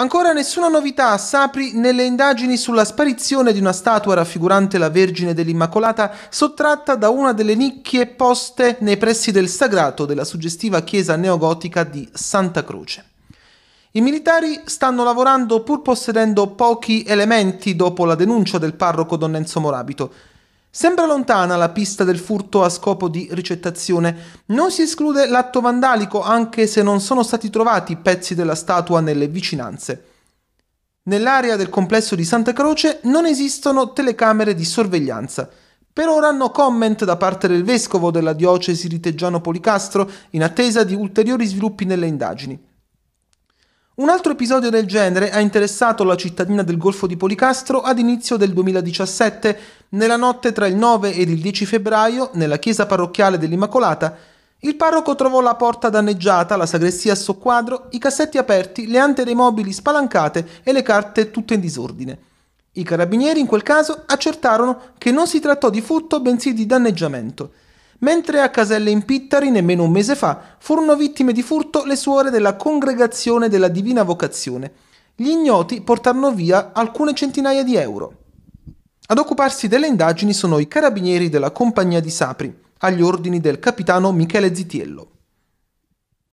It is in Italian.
Ancora nessuna novità a Sapri nelle indagini sulla sparizione di una statua raffigurante la Vergine dell'Immacolata sottratta da una delle nicchie poste nei pressi del sagrato della suggestiva chiesa neogotica di Santa Croce. I militari stanno lavorando pur possedendo pochi elementi dopo la denuncia del parroco Don Enzo Morabito. Sembra lontana la pista del furto a scopo di ricettazione. Non si esclude l'atto vandalico, anche se non sono stati trovati pezzi della statua nelle vicinanze. Nell'area del complesso di Santa Croce non esistono telecamere di sorveglianza. Per ora no comment da parte del vescovo della diocesi di Teggiano Policastro in attesa di ulteriori sviluppi nelle indagini. Un altro episodio del genere ha interessato la cittadina del Golfo di Policastro ad inizio del 2017, nella notte tra il 9 ed il 10 febbraio, nella chiesa parrocchiale dell'Immacolata, il parroco trovò la porta danneggiata, la sagrestia a soqquadro, i cassetti aperti, le ante dei mobili spalancate e le carte tutte in disordine. I carabinieri in quel caso accertarono che non si trattò di furto bensì di danneggiamento mentre a Caselle in Pittari nemmeno un mese fa furono vittime di furto le suore della Congregazione della Divina Vocazione. Gli ignoti portarono via alcune centinaia di euro. Ad occuparsi delle indagini sono i carabinieri della Compagnia di Sapri, agli ordini del capitano Michele Zitiello.